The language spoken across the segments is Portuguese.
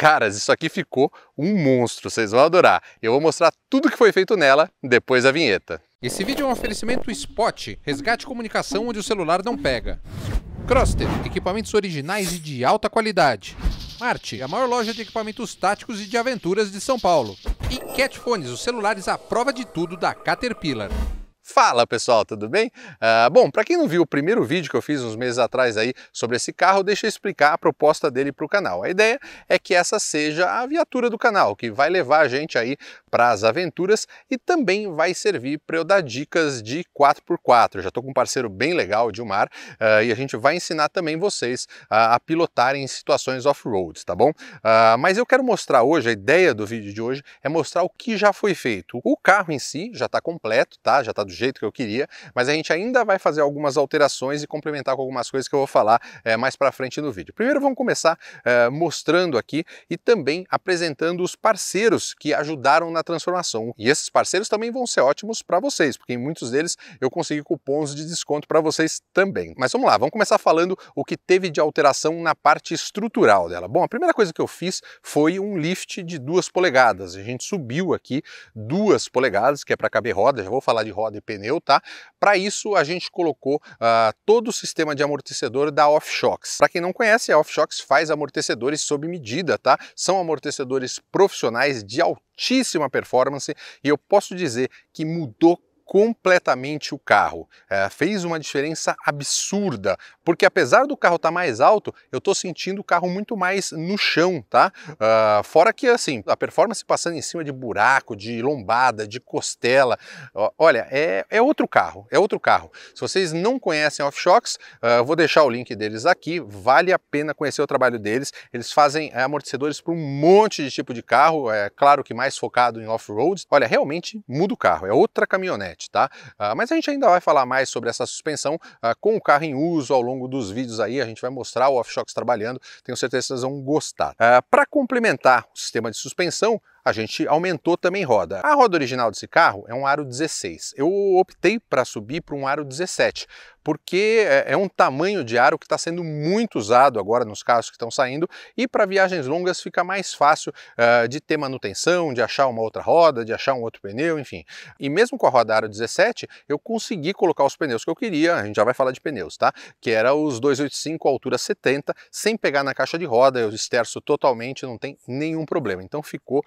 Caras, isso aqui ficou um monstro, vocês vão adorar. Eu vou mostrar tudo que foi feito nela depois da vinheta. Esse vídeo é um oferecimento Spot, resgate comunicação onde o celular não pega. Croster, equipamentos originais e de alta qualidade. Marte, a maior loja de equipamentos táticos e de aventuras de São Paulo. E Catfones, os celulares à prova de tudo da Caterpillar. Fala pessoal, tudo bem? Ah, bom, para quem não viu o primeiro vídeo que eu fiz uns meses atrás aí sobre esse carro, deixa eu explicar a proposta dele para o canal. A ideia é que essa seja a viatura do canal, que vai levar a gente aí para as aventuras e também vai servir para eu dar dicas de 4x4. Eu já estou com um parceiro bem legal, Dilmar, uh, e a gente vai ensinar também vocês a, a pilotar em situações off-road, tá bom? Uh, mas eu quero mostrar hoje, a ideia do vídeo de hoje é mostrar o que já foi feito. O carro em si já está completo, tá? Já está do jeito que eu queria, mas a gente ainda vai fazer algumas alterações e complementar com algumas coisas que eu vou falar é, mais para frente no vídeo. Primeiro vamos começar é, mostrando aqui e também apresentando os parceiros que ajudaram na transformação. E esses parceiros também vão ser ótimos para vocês, porque em muitos deles eu consegui cupons de desconto para vocês também. Mas vamos lá, vamos começar falando o que teve de alteração na parte estrutural dela. Bom, a primeira coisa que eu fiz foi um lift de duas polegadas. A gente subiu aqui duas polegadas, que é para caber roda, já vou falar de roda e pneu, tá? Para isso a gente colocou uh, todo o sistema de amortecedor da Offshocks. Para quem não conhece, a Offshocks faz amortecedores sob medida, tá? São amortecedores profissionais de altíssima performance e eu posso dizer que mudou completamente o carro. É, fez uma diferença absurda, porque apesar do carro estar tá mais alto, eu estou sentindo o carro muito mais no chão, tá? Uh, fora que, assim, a performance passando em cima de buraco, de lombada, de costela, olha, é, é outro carro, é outro carro. Se vocês não conhecem Offshocks, uh, ah, vou deixar o link deles aqui, vale a pena conhecer o trabalho deles. Eles fazem é, amortecedores para um monte de tipo de carro, é claro que mais focado em off-road. Olha, realmente muda o carro, é outra caminhonete tá? Ah, mas a gente ainda vai falar mais sobre essa suspensão ah, com o carro em uso ao longo dos vídeos aí, a gente vai mostrar o off-shocks trabalhando, tenho certeza que vocês vão gostar. Ah, Para complementar o sistema de suspensão, a gente aumentou também roda. A roda original desse carro é um aro 16. Eu optei para subir para um aro 17, porque é, é um tamanho de aro que está sendo muito usado agora nos carros que estão saindo e para viagens longas fica mais fácil uh, de ter manutenção, de achar uma outra roda, de achar um outro pneu, enfim. E mesmo com a roda aro 17, eu consegui colocar os pneus que eu queria, a gente já vai falar de pneus, tá? Que era os 285 altura 70, sem pegar na caixa de roda, eu esterço totalmente, não tem nenhum problema. Então ficou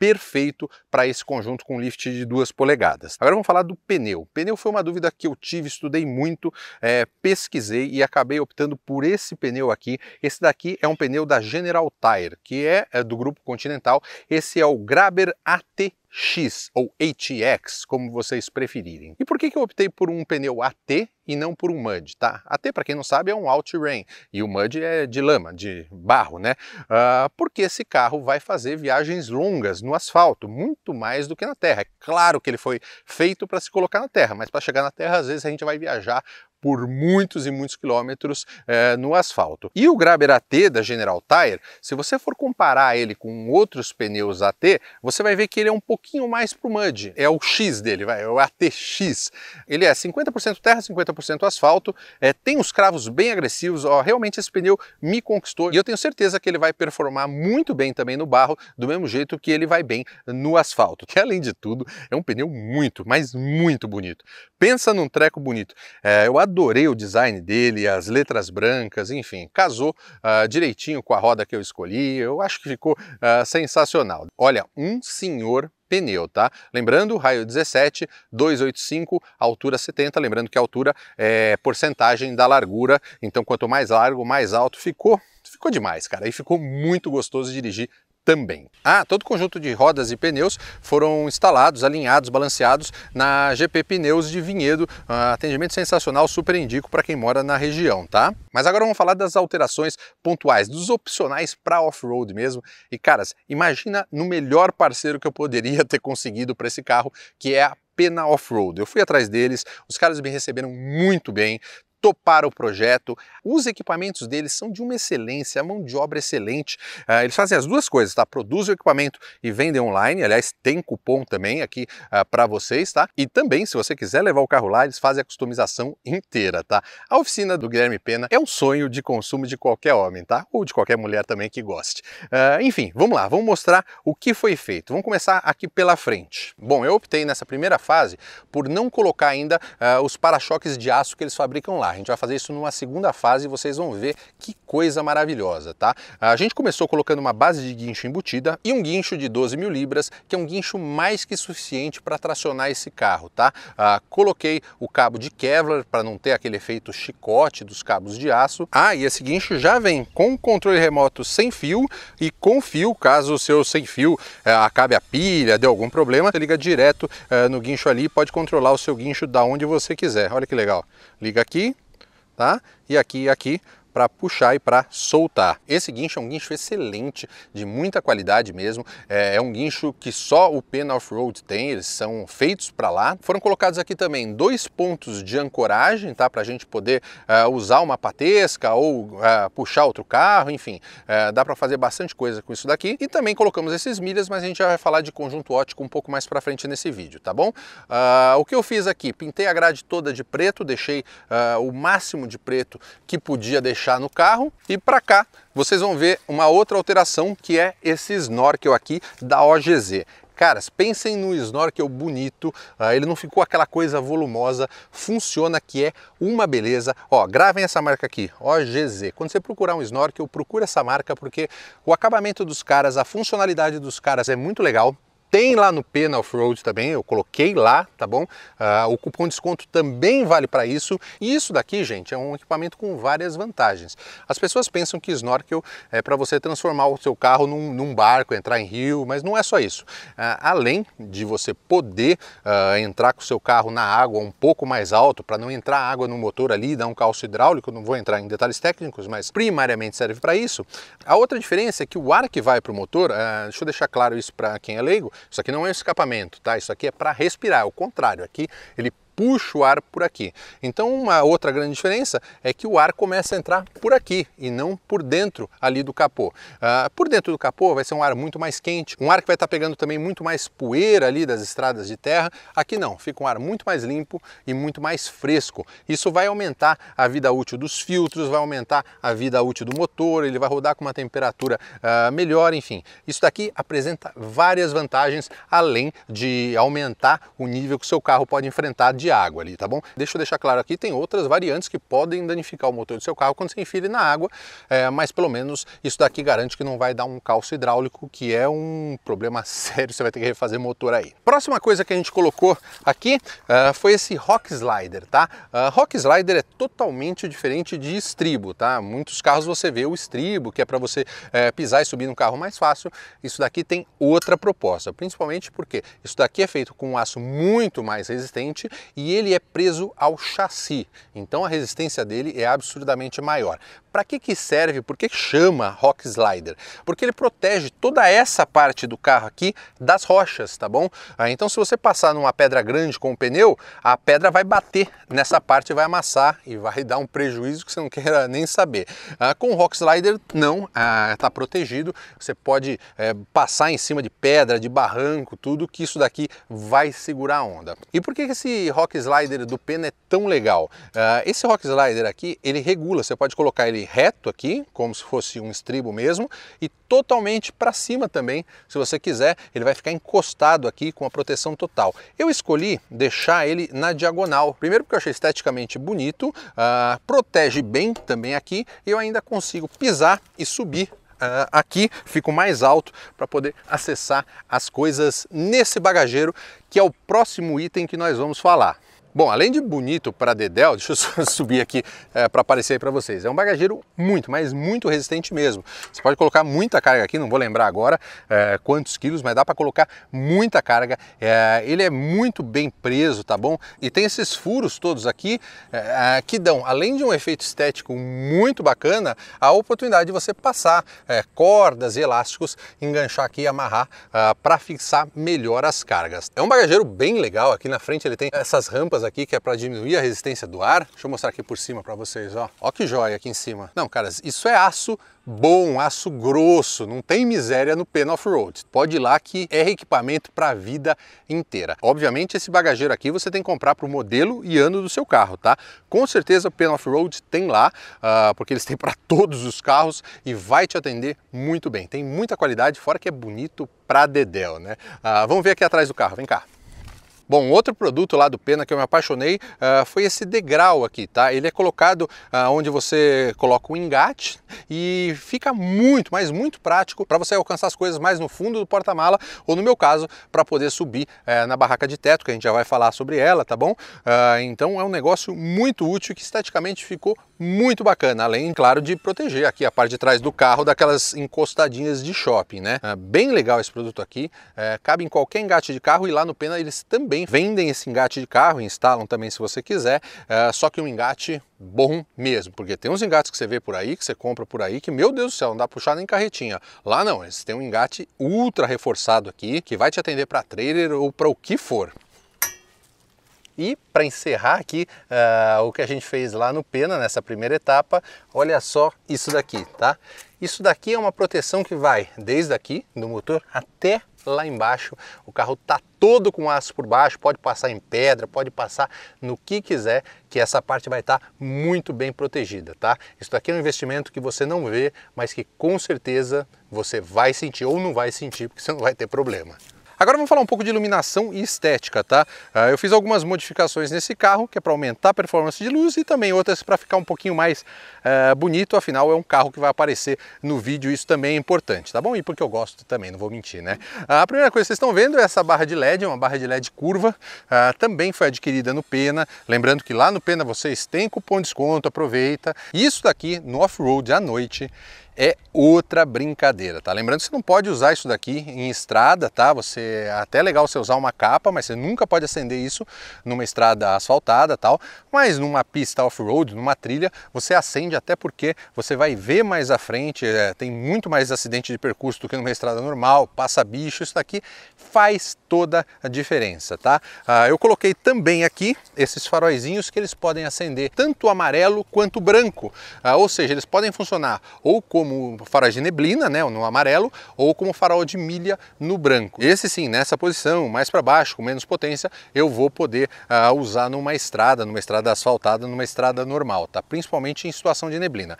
perfeito para esse conjunto com lift de duas polegadas. Agora vamos falar do pneu. Pneu foi uma dúvida que eu tive, estudei muito, é, pesquisei e acabei optando por esse pneu aqui. Esse daqui é um pneu da General Tire, que é, é do grupo Continental. Esse é o Graber AT X ou ATX, como vocês preferirem. E por que, eu optei por um pneu AT e não por um mud, tá? AT, para quem não sabe, é um all-terrain e o mud é de lama, de barro, né? Uh, ah, porque esse carro vai fazer viagens longas no asfalto, muito mais do que na terra. É claro que ele foi feito para se colocar na terra, mas para chegar na terra, às vezes a gente vai viajar por muitos e muitos quilômetros é, no asfalto. E o Graber AT da General Tire, se você for comparar ele com outros pneus AT, você vai ver que ele é um pouquinho mais pro mud, é o X dele, vai, é o ATX. Ele é 50% terra, 50% asfalto, é, tem os cravos bem agressivos, ó, realmente esse pneu me conquistou e eu tenho certeza que ele vai performar muito bem também no barro, do mesmo jeito que ele vai bem no asfalto, que além de tudo é um pneu muito, mas muito bonito. Pensa num treco bonito. É, eu adoro adorei o design dele, as letras brancas, enfim, casou uh, direitinho com a roda que eu escolhi, eu acho que ficou uh, sensacional. Olha, um senhor pneu, tá? Lembrando, raio 17, 285, altura 70, lembrando que a altura é porcentagem da largura, então quanto mais largo, mais alto ficou, ficou demais, cara, e ficou muito gostoso de dirigir também. Ah, todo conjunto de rodas e pneus foram instalados, alinhados, balanceados na GP Pneus de Vinhedo. Uh, atendimento sensacional, super indico para quem mora na região, tá? Mas agora vamos falar das alterações pontuais, dos opcionais para off-road mesmo. E caras, imagina no melhor parceiro que eu poderia ter conseguido para esse carro, que é a Pena Off-Road. Eu fui atrás deles, os caras me receberam muito bem, topar o projeto. Os equipamentos deles são de uma excelência, a mão de obra é excelente. Uh, eles fazem as duas coisas, tá? Produzem o equipamento e vendem online. Aliás, tem cupom também aqui uh, ah, para vocês, tá? E também, se você quiser levar o carro lá, eles fazem a customização inteira, tá? A oficina do Guilherme Pena é um sonho de consumo de qualquer homem, tá? Ou de qualquer mulher também que goste. Uh, enfim, vamos lá, vamos mostrar o que foi feito. Vamos começar aqui pela frente. Bom, eu optei nessa primeira fase por não colocar ainda os para-choques de aço que eles fabricam lá. A gente vai fazer isso numa segunda fase e vocês vão ver que coisa maravilhosa, tá? A gente começou colocando uma base de guincho embutida e um guincho de 12 mil libras, que é um guincho mais que suficiente para tracionar esse carro, tá? Ah, coloquei o cabo de Kevlar para não ter aquele efeito chicote dos cabos de aço. Ah, e esse guincho já vem com controle remoto sem fio e com fio, caso o seu sem fio eh, acabe a pilha, dê algum problema, você liga direto eh, no guincho ali e pode controlar o seu guincho da onde você quiser. Olha que legal liga aqui, tá? E aqui e aqui para puxar e para soltar. Esse guincho é um guincho excelente, de muita qualidade mesmo. É, é um guincho que só o Pen Off-Road tem, eles são feitos para lá. Foram colocados aqui também dois pontos de ancoragem, tá? Para a gente poder uh, usar uma patesca ou uh, puxar outro carro, enfim. Uh, dá para fazer bastante coisa com isso daqui. E também colocamos esses milhas, mas a gente já vai falar de conjunto ótico um pouco mais para frente nesse vídeo, tá bom? Ah, o que eu fiz aqui? Pintei a grade toda de preto, deixei ah, o máximo de preto que podia deixar deixar no carro e para cá vocês vão ver uma outra alteração que é esse snorkel aqui da OGZ. Caras, pensem no snorkel bonito, ah, ele não ficou aquela coisa volumosa, funciona que é uma beleza. Ó, gravem essa marca aqui, OGZ. Quando você procurar um snorkel, procura essa marca porque o acabamento dos caras, a funcionalidade dos caras é muito legal. Tem lá no Pena Off-Road também, eu coloquei lá, tá bom? Ah, o cupom de desconto também vale para isso. E isso daqui, gente, é um equipamento com várias vantagens. As pessoas pensam que snorkel é para você transformar o seu carro num, num, barco, entrar em rio, mas não é só isso. Ah, além de você poder ah, entrar com o seu carro na água um pouco mais alto, para não entrar água no motor ali, dar um calço hidráulico, não vou entrar em detalhes técnicos, mas primariamente serve para isso. A outra diferença é que o ar que vai para o motor, deixa eu deixar claro isso para quem é leigo, isso aqui não é um escapamento, tá? Isso aqui é para respirar, é o contrário. Aqui ele puxa o ar por aqui. Então, uma outra grande diferença é que o ar começa a entrar por aqui e não por dentro ali do capô. Ah, por dentro do capô vai ser um ar muito mais quente, um ar que vai estar pegando também muito mais poeira ali das estradas de terra. Aqui não, fica um ar muito mais limpo e muito mais fresco. Isso vai aumentar a vida útil dos filtros, vai aumentar a vida útil do motor, ele vai rodar com uma temperatura ah, melhor, enfim. Isso daqui apresenta várias vantagens, além de aumentar o nível que o seu carro pode enfrentar de água ali, tá bom? Deixa eu deixar claro aqui, tem outras variantes que podem danificar o motor do seu carro quando você enfile na água, é, mas pelo menos isso daqui garante que não vai dar um calço hidráulico, que é um problema sério, você vai ter que refazer motor aí. Próxima coisa que a gente colocou aqui uh, foi esse Rock Slider, tá? Uh, rock Slider é totalmente diferente de estribo, tá? Muitos carros você vê o estribo, que é para você é, pisar e subir no carro mais fácil. Isso daqui tem outra proposta, principalmente porque isso daqui é feito com um aço muito mais resistente e ele é preso ao chassi. Então a resistência dele é absurdamente maior. Para que, que serve? Por que chama Rock Slider? Porque ele protege toda essa parte do carro aqui das rochas, tá bom? Ah, então se você passar numa pedra grande com o pneu, a pedra vai bater nessa parte, vai amassar e vai dar um prejuízo que você não queira nem saber. Ah, com o Rock Slider não, está ah, protegido. Você pode eh, passar em cima de pedra, de barranco, tudo que isso daqui vai segurar a onda. E por que esse Rock rock slider do Pena é tão legal? Uh, esse rock slider aqui, ele regula, você pode colocar ele reto aqui, como se fosse um estribo mesmo, e totalmente para cima também, se você quiser, ele vai ficar encostado aqui com a proteção total. Eu escolhi deixar ele na diagonal, primeiro porque eu achei esteticamente bonito, uh, protege bem também aqui, e eu ainda consigo pisar e subir uh, aqui, fico mais alto para poder acessar as coisas nesse bagageiro, que é o próximo item que nós vamos falar. Bom, além de bonito para dedéu, deixa eu subir aqui é, para aparecer para vocês. É um bagageiro muito, mas muito resistente mesmo. Você pode colocar muita carga aqui, não vou lembrar agora é, quantos quilos, mas dá para colocar muita carga. É, ele é muito bem preso, tá bom? E tem esses furos todos aqui é, é, que dão, além de um efeito estético muito bacana, a oportunidade de você passar é, cordas e elásticos, enganchar aqui e amarrar ah, para fixar melhor as cargas. É um bagageiro bem legal. Aqui na frente ele tem essas rampas aqui que é para diminuir a resistência do ar. Deixa eu mostrar aqui por cima para vocês, ó. Ó que joia aqui em cima. Não, caras, isso é aço bom, aço grosso, não tem miséria no Pen off-road. Pode ir lá que é equipamento para a vida inteira. Obviamente esse bagageiro aqui você tem que comprar para o modelo e ano do seu carro, tá? Com certeza o pena off-road tem lá, uh, porque eles têm para todos os carros e vai te atender muito bem. Tem muita qualidade, fora que é bonito pra dedéu, né? Uh, vamos ver aqui atrás do carro, vem cá. Bom, outro produto lá do Pena que eu me apaixonei uh, foi esse degrau aqui, tá? Ele é colocado uh, onde você coloca o engate e fica muito, mas muito prático para você alcançar as coisas mais no fundo do porta-mala ou no meu caso, para poder subir uh, na barraca de teto, que a gente já vai falar sobre ela, tá bom? Ah, então é um negócio muito útil que esteticamente ficou muito bacana, além, claro, de proteger aqui a parte de trás do carro daquelas encostadinhas de shopping, né? É bem legal esse produto aqui, é, cabe em qualquer engate de carro e lá no Pena eles também vendem esse engate de carro, instalam também se você quiser, é, só que um engate bom mesmo, porque tem uns engates que você vê por aí, que você compra por aí, que meu Deus do céu, não dá pra puxar nem carretinha. Lá não, eles têm um engate ultra reforçado aqui, que vai te atender para trailer ou para o que for. E para encerrar aqui uh, o que a gente fez lá no Pena, nessa primeira etapa, olha só isso daqui, tá? Isso daqui é uma proteção que vai desde aqui do motor até lá embaixo. O carro tá todo com aço por baixo, pode passar em pedra, pode passar no que quiser, que essa parte vai estar tá muito bem protegida, tá? Isso daqui é um investimento que você não vê, mas que com certeza você vai sentir ou não vai sentir, porque você não vai ter problema. Agora vamos falar um pouco de iluminação e estética, tá? Ah, eu fiz algumas modificações nesse carro, que é para aumentar a performance de luz e também outras para ficar um pouquinho mais eh, bonito, afinal é um carro que vai aparecer no vídeo, isso também é importante, tá bom? E porque eu gosto também, não vou mentir, né? Ah, a primeira coisa que vocês estão vendo é essa barra de LED, é uma barra de LED curva, ah, também foi adquirida no Pena, lembrando que lá no Pena vocês têm cupom de desconto, aproveita. Isso daqui no off-road à noite, é outra brincadeira, tá? Lembrando que você não pode usar isso daqui em estrada, tá? Você é até legal você usar uma capa, mas você nunca pode acender isso numa estrada asfaltada, tal. Mas numa pista off-road, numa trilha, você acende até porque você vai ver mais à frente, é, tem muito mais acidente de percurso do que numa estrada normal, passa bicho, isso daqui faz toda a diferença, tá? Ah, eu coloquei também aqui esses faróizinhos que eles podem acender tanto amarelo quanto branco, ah, ou seja, eles podem funcionar ou com como faróis de neblina, né, no amarelo, ou como farol de milha no branco. Esse sim, nessa posição, mais para baixo, com menos potência, eu vou poder uh, usar numa estrada, numa estrada asfaltada, numa estrada normal, tá? Principalmente em situação de neblina.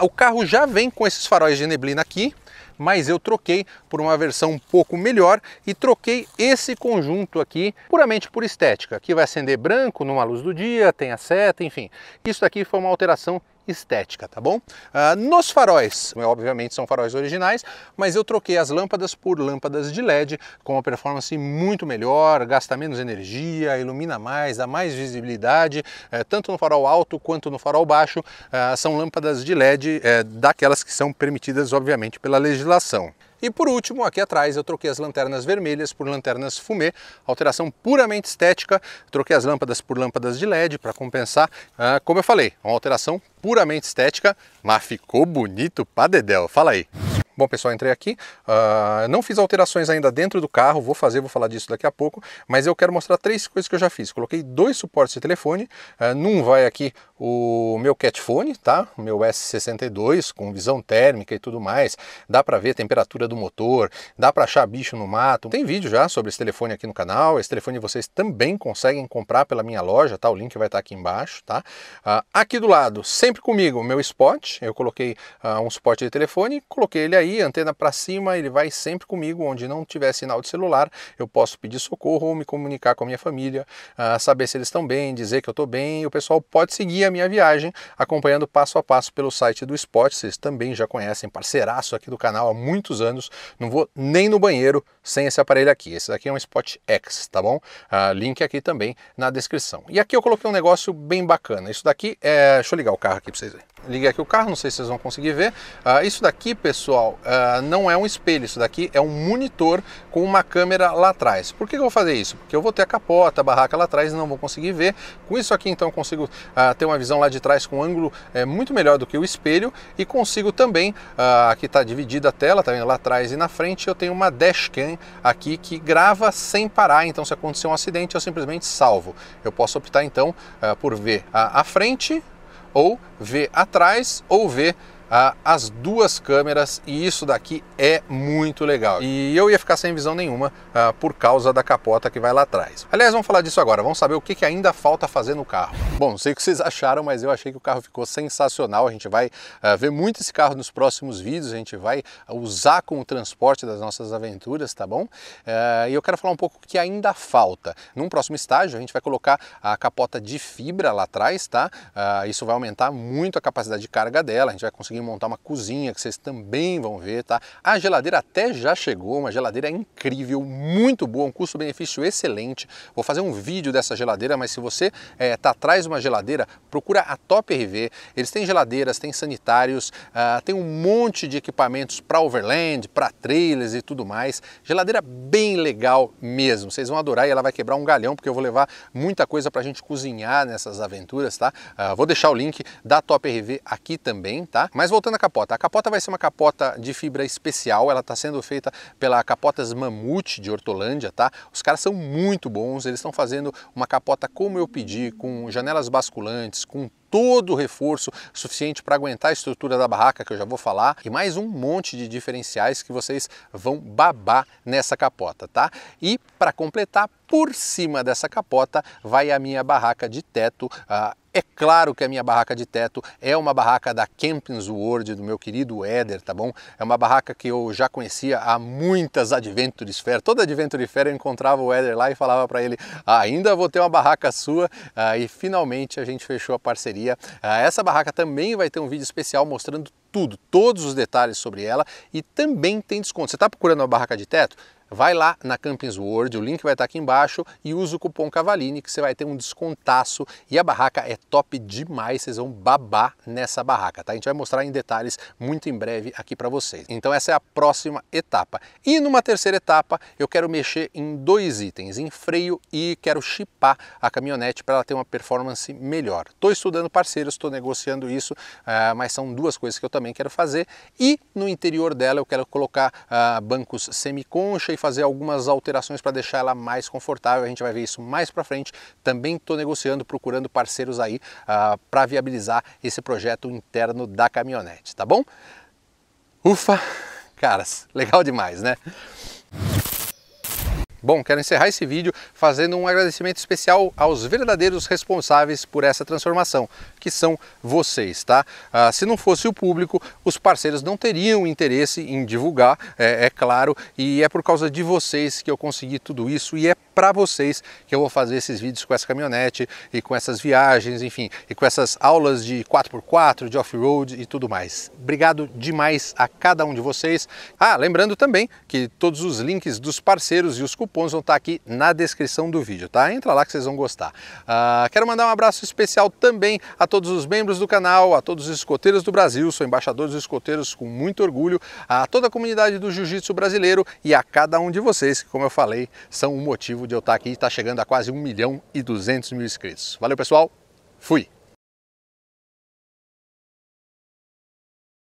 Uh, o carro já vem com esses faróis de neblina aqui, mas eu troquei por uma versão um pouco melhor e troquei esse conjunto aqui puramente por estética, que vai acender branco numa luz do dia, tem a seta, enfim. Isso aqui foi uma alteração estética, tá bom? Ah, nos faróis, é, obviamente são faróis originais, mas eu troquei as lâmpadas por lâmpadas de LED com uma performance muito melhor, gasta menos energia, ilumina mais, dá mais visibilidade, eh, tanto no farol alto quanto no farol baixo, ah, são lâmpadas de LED é, eh, daquelas que são permitidas, obviamente, pela legislação. E por último, aqui atrás eu troquei as lanternas vermelhas por lanternas fumê, alteração puramente estética, troquei as lâmpadas por lâmpadas de LED para compensar, ah, como eu falei, uma alteração puramente estética, mas ficou bonito para dedéu, fala aí. Bom, pessoal, entrei aqui. Uh, não fiz alterações ainda dentro do carro, vou fazer, vou falar disso daqui a pouco, mas eu quero mostrar três coisas que eu já fiz. Coloquei dois suportes de telefone, uh, num vai aqui o meu catfone, tá? O meu S62 com visão térmica e tudo mais. Dá para ver a temperatura do motor, dá para achar bicho no mato. Tem vídeo já sobre esse telefone aqui no canal. Esse telefone vocês também conseguem comprar pela minha loja, tá? O link vai estar tá aqui embaixo, tá? Uh, aqui do lado, sempre comigo, o meu spot. Eu coloquei um suporte de telefone, coloquei ele aí antena para cima, ele vai sempre comigo, onde não tiver sinal de celular, eu posso pedir socorro ou me comunicar com a minha família, uh, saber se eles estão bem, dizer que eu estou bem. o pessoal pode seguir a minha viagem acompanhando passo a passo pelo site do Spot. Vocês também já conhecem, parceiraço aqui do canal há muitos anos. Não vou nem no banheiro sem esse aparelho aqui. Esse daqui é um Spot X, tá bom? Uh, link aqui também na descrição. E aqui eu coloquei um negócio bem bacana. Isso daqui é. Deixa eu ligar o carro aqui para vocês verem. Liguei aqui o carro, não sei se vocês vão conseguir ver. Uh, isso daqui, pessoal, uh, não é um espelho, isso daqui é um monitor com uma câmera lá atrás. Por que, eu vou fazer isso? Porque eu vou ter a capota, a barraca lá atrás, e não vou conseguir ver. Com isso aqui, então, eu consigo uh, ter uma visão lá de trás com um ângulo eh, muito melhor do que o espelho e consigo também, uh, aqui está dividida a tela, tá vendo lá atrás e na frente, eu tenho uma dashcam aqui que grava sem parar. Então, se acontecer um acidente, eu simplesmente salvo. Eu posso optar, então, por ver a, a frente ou ver atrás ou ver ah, as duas câmeras e isso daqui é muito legal. E eu ia ficar sem visão nenhuma ah, por causa da capota que vai lá atrás. Aliás, vamos falar disso agora, vamos saber o que, que ainda falta fazer no carro. Bom, não sei o que vocês acharam, mas eu achei que o carro ficou sensacional. A gente vai uh, ver muito esse carro nos próximos vídeos, a gente vai eh, usar com o transporte das nossas aventuras, tá bom? Uh, e eu quero falar um pouco que ainda falta. Num próximo estágio, a gente vai colocar a capota de fibra lá atrás, tá? Uh, isso vai aumentar muito a capacidade de carga dela, a gente vai conseguir montar uma cozinha que vocês também vão ver, tá? A geladeira até já chegou, uma geladeira incrível, muito boa, um custo-benefício excelente. Vou fazer um vídeo dessa geladeira, mas se você está atrás uma geladeira, procura a Top RV. Eles têm geladeiras, têm sanitários, uh, tem um monte de equipamentos para overland, para trailers e tudo mais. Geladeira bem legal mesmo. Vocês vão adorar e ela vai quebrar um galhão, porque eu vou levar muita coisa para a gente cozinhar nessas aventuras, tá? Uh, vou deixar o link da Top RV aqui também, tá? Mas voltando à capota. A capota vai ser uma capota de fibra especial. Ela está sendo feita pela Capotas Mamute de Hortolândia, tá? Os caras são muito bons. Eles estão fazendo uma capota como eu pedi, com janela telas basculantes, com todo o reforço suficiente para aguentar a estrutura da barraca, que eu já vou falar, e mais um monte de diferenciais que vocês vão babar nessa capota, tá? E para completar, por cima dessa capota vai a minha barraca de teto. Uh, é claro que a minha barraca de teto é uma barraca da Campings World, do meu querido Éder, tá bom? É uma barraca que eu já conhecia há muitas Adventures Fair. Toda Adventure Fair eu encontrava o Éder lá e falava para ele, ah, ainda vou ter uma barraca sua. Ah, e finalmente a gente fechou a parceria. Ah, essa barraca também vai ter um vídeo especial mostrando tudo, todos os detalhes sobre ela e também tem desconto. Você está procurando uma barraca de teto? Vai lá na Campings World, o link vai estar aqui embaixo e usa o cupom Cavalini que você vai ter um descontaço e a barraca é top demais, vocês vão babar nessa barraca, tá? A gente vai mostrar em detalhes muito em breve aqui para vocês. Então essa é a próxima etapa. E numa terceira etapa, eu quero mexer em dois itens, em freio e quero chipar a caminhonete para ela ter uma performance melhor. Estou estudando parceiros, estou negociando isso, ah, mas são duas coisas que eu também quero fazer. E no interior dela eu quero colocar ah, bancos semi e fazer algumas alterações para deixar ela mais confortável. A gente vai ver isso mais para frente. Também estou negociando, procurando parceiros aí uh, ah, para viabilizar esse projeto interno da caminhonete, tá bom? Ufa, caras, legal demais, né? Bom, quero encerrar esse vídeo fazendo um agradecimento especial aos verdadeiros responsáveis por essa transformação, que são vocês, tá? Ah, se não fosse o público, os parceiros não teriam interesse em divulgar, é, é claro, e é por causa de vocês que eu consegui tudo isso e é para vocês que eu vou fazer esses vídeos com essa caminhonete e com essas viagens, enfim, e com essas aulas de 4x4, de off-road e tudo mais. Obrigado demais a cada um de vocês. Ah, lembrando também que todos os links dos parceiros e os cupons cupons vão estar tá aqui na descrição do vídeo, tá? Entra lá que vocês vão gostar. Uh, quero mandar um abraço especial também a todos os membros do canal, a todos os escoteiros do Brasil, sou embaixador dos escoteiros com muito orgulho, a toda a comunidade do Jiu-Jitsu brasileiro e a cada um de vocês, que como eu falei, são o motivo de eu estar tá aqui e estar tá chegando a quase 1 milhão e 200 mil inscritos. Valeu pessoal, fui!